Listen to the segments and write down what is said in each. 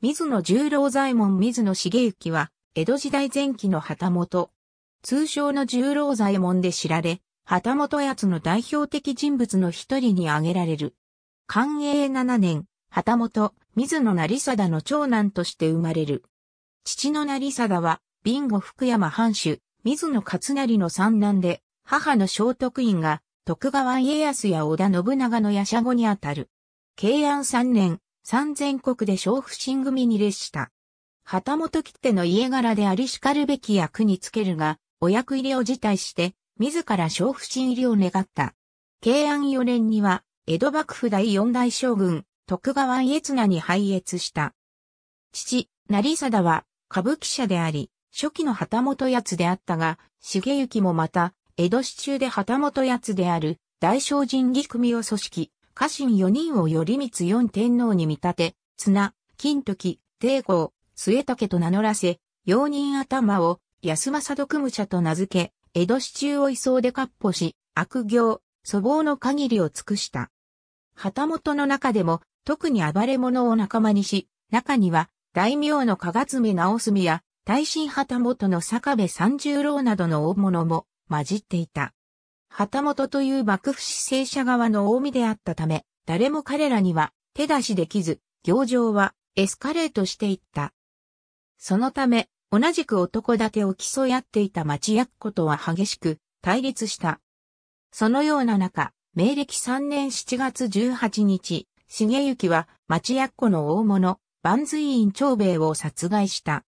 水野十郎左衛門水野茂之は、江戸時代前期の旗本。通称の十郎左衛門で知られ、旗本奴の代表的人物の一人に挙げられる。寛永七年、旗本、水野成貞の長男として生まれる。父の成貞は、備後福山藩主、水野勝成の三男で、母の聖徳院が、徳川家康や織田信長の夜叉後にあたる。慶安三年、三千国で小不審組に列した。旗本切手の家柄でありしかるべき役につけるが、お役入りを辞退して、自ら小不審入りを願った。慶安四年には、江戸幕府第四代将軍、徳川家綱に拝謁した。父、成貞は、歌舞伎者であり、初期の旗本奴であったが、重幸もまた、江戸市中で旗本奴である、大将人義組を組織、家臣4人を頼光四天皇に見立て、綱、金時、帝皇、末武と名乗らせ、容人頭を安政独武者と名付け、江戸市中を移送で割歩し、悪行、粗暴の限りを尽くした。旗本の中でも、特に暴れ者を仲間にし、中には、大名の加賀爪直澄や、大臣旗本の坂部三十郎などの大物も混じっていた。旗本という幕府施政者側の近江であったため、誰も彼らには手出しできず、行状はエスカレートしていった。そのため、同じく男立てを競い合っていた町役子とは激しく対立した。そのような中、明暦3年7月18日、重幸は町役子の大物、万随院長兵衛を殺害した。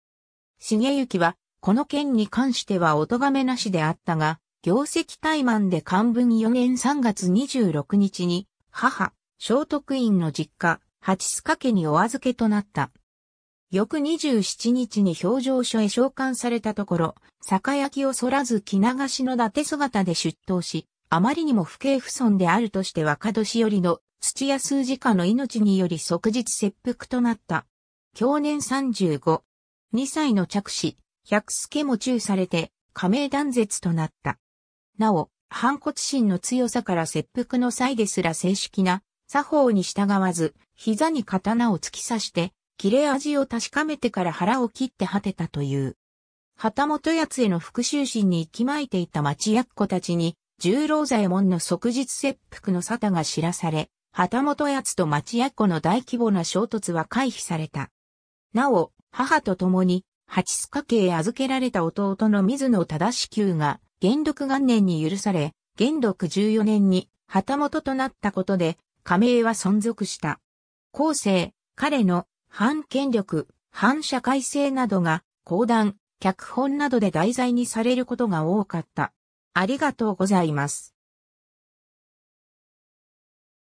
重幸は、この件に関してはお咎めなしであったが、業績怠慢で漢文4年3月26日に、母、聖徳院の実家、八須賀家にお預けとなった。翌27日に表情書へ召喚されたところ、酒焼きを反らず着流しの伊達姿で出頭し、あまりにも不敬不尊であるとして若年寄りの土屋数字家の命により即日切腹となった。去年35、2歳の着死、百助も中されて、加盟断絶となった。なお、反骨心の強さから切腹の際ですら正式な作法に従わず、膝に刀を突き刺して、切れ味を確かめてから腹を切って果てたという。旗本奴への復讐心に行きまいていた町役子たちに、十郎左衛門の即日切腹の沙汰が知らされ、旗本奴と町役子の大規模な衝突は回避された。なお、母と共に、八塚家へ預けられた弟の水野忠志久が、元禄元年に許され、元禄14年に旗本となったことで、加盟は存続した。後世、彼の反権力、反社会性などが、講談、脚本などで題材にされることが多かった。ありがとうございます。